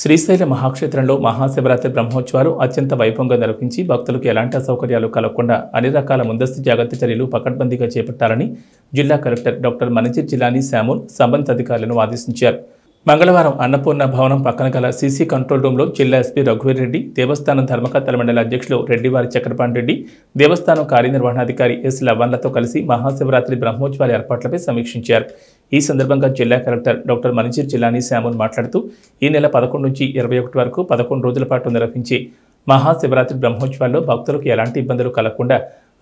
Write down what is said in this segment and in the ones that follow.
శ్రీశైల మహాక్షేత్రంలో మహాశివరాత్రి బ్రహ్మోత్సవాలు అత్యంత వైభవంగా నిర్వహించి భక్తులకు ఎలాంటి అసౌకర్యాలు కలగకుండా అన్ని రకాల ముందస్తు జాగ్రత్త చర్యలు పకడ్బందీగా చేపట్టాలని జిల్లా కలెక్టర్ డాక్టర్ మనజీర్ జిలానీ శామూల్ సంబంధిత అధికారులను ఆదేశించారు మంగళవారం అన్నపూర్ణ భవనం పక్కన గల సీసీ కంట్రోల్ రూంలో జిల్లా ఎస్పీ రఘువీరెడ్డి దేవస్థానం ధర్మకర్తల మండలి అధ్యక్షులు రెడ్డివారి చక్రపాణి రెడ్డి దేవస్థానం కార్యనిర్వహణాధికారి ఎస్ లవన్లతో కలిసి మహాశివరాత్రి బ్రహ్మోత్సవాల ఏర్పాట్లపై సమీక్షించారు ఈ సందర్భంగా జిల్లా కలెక్టర్ డాక్టర్ మనిషీర్ జిల్లాని శామూన్ మాట్లాడుతూ ఈ నెల పదకొండు నుంచి ఇరవై ఒకటి వరకు పదకొండు రోజుల పాటు నిర్వహించి మహాశివరాత్రి బ్రహ్మోత్సవాల్లో భక్తులకు ఎలాంటి ఇబ్బందులు కలగకుండా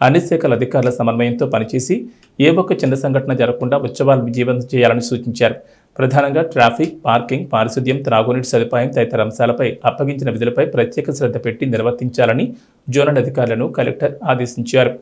అన్ని శాఖల అధికారుల సమన్వయంతో పనిచేసి ఏ ఒక్క చిన్న సంఘటన జరగకుండా ఉత్సవాలు విజయవంతం చేయాలని సూచించారు ప్రధానంగా ట్రాఫిక్ పార్కింగ్ పారిశుద్ధ్యం త్రాగునీటి సదుపాయం తదితర అంశాలపై అప్పగించిన విధులపై ప్రత్యేక శ్రద్ధ పెట్టి నిర్వర్తించాలని జోనల్ అధికారులను కలెక్టర్ ఆదేశించారు